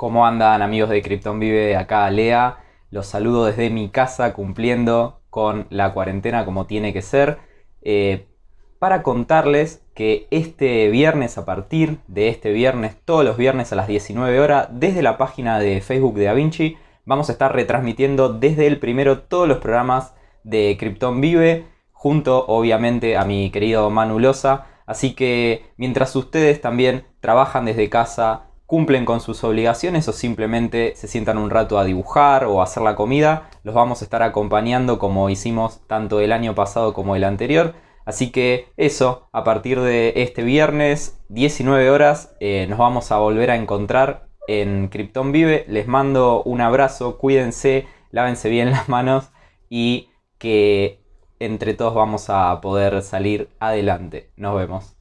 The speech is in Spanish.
¿Cómo andan amigos de Krypton Vive? Acá Lea. Los saludo desde mi casa cumpliendo con la cuarentena como tiene que ser. Eh, para contarles que este viernes, a partir de este viernes, todos los viernes a las 19 horas, desde la página de Facebook de Avinci vamos a estar retransmitiendo desde el primero todos los programas de Krypton Vive, junto obviamente a mi querido Manu Losa. Así que mientras ustedes también trabajan desde casa, cumplen con sus obligaciones o simplemente se sientan un rato a dibujar o a hacer la comida, los vamos a estar acompañando como hicimos tanto el año pasado como el anterior. Así que eso, a partir de este viernes, 19 horas, eh, nos vamos a volver a encontrar en Krypton Vive. Les mando un abrazo, cuídense, lávense bien las manos y que entre todos vamos a poder salir adelante. Nos vemos.